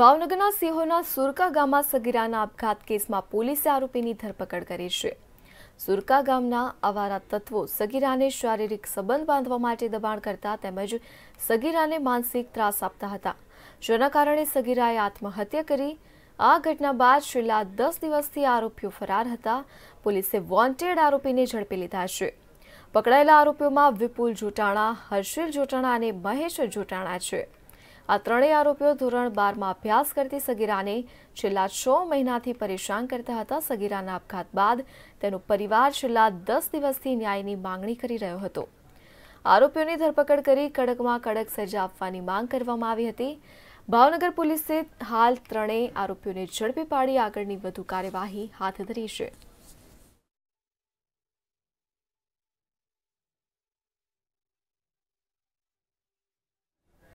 ભાવનગરના સિંહોના સુરકા ગામમાં સગીરાના આપઘાત કેસમાં પોલીસે આરોપીની ધરપકડ કરી છે સુરકા ગામના અવારા તત્વો સગીરાને શારીરિક સંબંધ બાંધવા માટે દબાણ કરતા તેમજ સગીરાને માનસિક ત્રાસ આપતા હતા જેના કારણે સગીરાએ આત્મહત્યા કરી આ ઘટના બાદ છેલ્લા દસ દિવસથી આરોપીઓ ફરાર હતા પોલીસે વોન્ટેડ આરોપીને ઝડપી લીધા છે પકડાયેલા આરોપીઓમાં વિપુલ જોટાણા હર્ષિલ જોટાણા અને મહેશ જોટાણા છે આ ત્રણેય આરોપીઓ ધોરણ બારમાં અભ્યાસ કરતી સગીરાને છેલ્લા છ મહિનાથી પરેશાન કરતા હતા સગીરાના આપઘાત બાદ તેનો પરિવાર છેલ્લા દસ દિવસથી ન્યાયની માંગણી કરી રહ્યો હતો આરોપીઓની ધરપકડ કરી કડકમાં કડક સજા આપવાની માંગ કરવામાં આવી હતી ભાવનગર પોલીસે હાલ ત્રણેય આરોપીઓને ઝડપી પાડી આગળની વધુ કાર્યવાહી હાથ ધરી છે